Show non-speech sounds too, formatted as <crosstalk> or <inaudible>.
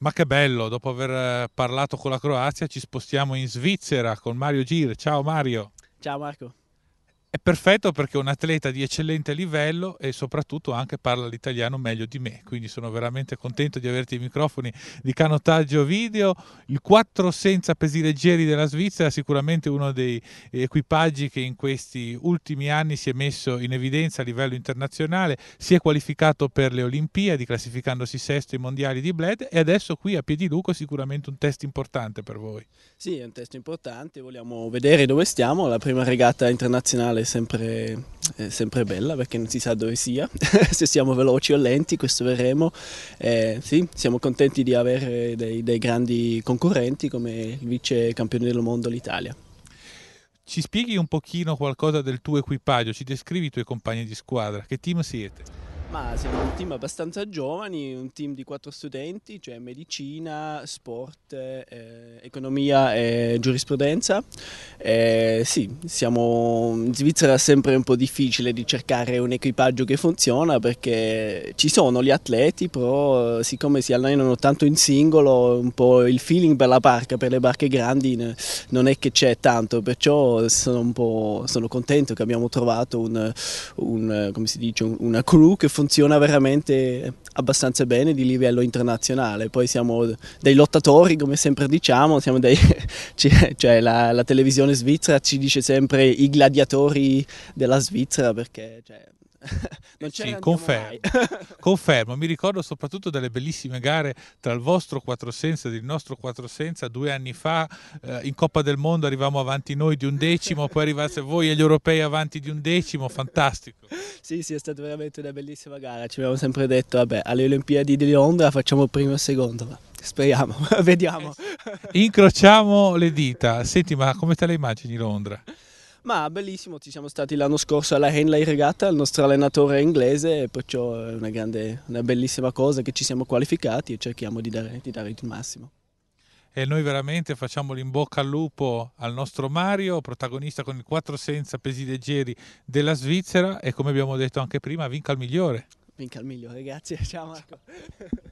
Ma che bello, dopo aver eh, parlato con la Croazia ci spostiamo in Svizzera con Mario Gir. Ciao Mario. Ciao Marco è perfetto perché è un atleta di eccellente livello e soprattutto anche parla l'italiano meglio di me, quindi sono veramente contento di averti i microfoni di canottaggio video, il 4 senza pesi leggeri della Svizzera, sicuramente uno dei equipaggi che in questi ultimi anni si è messo in evidenza a livello internazionale, si è qualificato per le Olimpiadi classificandosi sesto ai mondiali di Bled e adesso qui a Piediluco è sicuramente un test importante per voi. Sì, è un test importante, vogliamo vedere dove stiamo, la prima regata internazionale è sempre, è sempre bella perché non si sa dove sia, <laughs> se siamo veloci o lenti, questo verremo. Eh, sì, siamo contenti di avere dei, dei grandi concorrenti come il vice campione del mondo l'Italia. Ci spieghi un pochino qualcosa del tuo equipaggio, ci descrivi i tuoi compagni di squadra, che team siete? Ma siamo un team abbastanza giovani, un team di quattro studenti, cioè medicina, sport, eh, economia e giurisprudenza. Eh, sì, siamo in Svizzera è sempre un po' difficile di cercare un equipaggio che funziona perché ci sono gli atleti, però eh, siccome si allenano tanto in singolo, un po' il feeling per la barca, per le barche grandi non è che c'è tanto, perciò sono, sono contento che abbiamo trovato un, un, dice, una crew che funziona funziona veramente abbastanza bene di livello internazionale, poi siamo dei lottatori come sempre diciamo, dei, <laughs> cioè la, la, televisione svizzera ci dice sempre i gladiatori della Svizzera perché cioè, non c'è sì, confermo, <laughs> confermo, mi ricordo soprattutto delle bellissime gare tra il vostro senza e il nostro senza due anni fa eh, in Coppa del Mondo arrivavamo avanti noi di un decimo poi arrivaste voi e gli europei avanti di un decimo fantastico sì sì è stata veramente una bellissima gara ci abbiamo sempre detto vabbè alle Olimpiadi di Londra facciamo primo e secondo speriamo <laughs> vediamo eh incrociamo le dita senti ma come te la immagini Londra? Ma bellissimo, ci siamo stati l'anno scorso alla Henley Regatta, il nostro allenatore è inglese, perciò è una, grande, una bellissima cosa che ci siamo qualificati e cerchiamo di dare, di dare il massimo e noi veramente facciamo l'imbocca al lupo al nostro Mario, protagonista con il 4 senza pesi leggeri della Svizzera e come abbiamo detto anche prima, vinca il migliore. Vinca il migliore, grazie, ciao Marco. Ciao.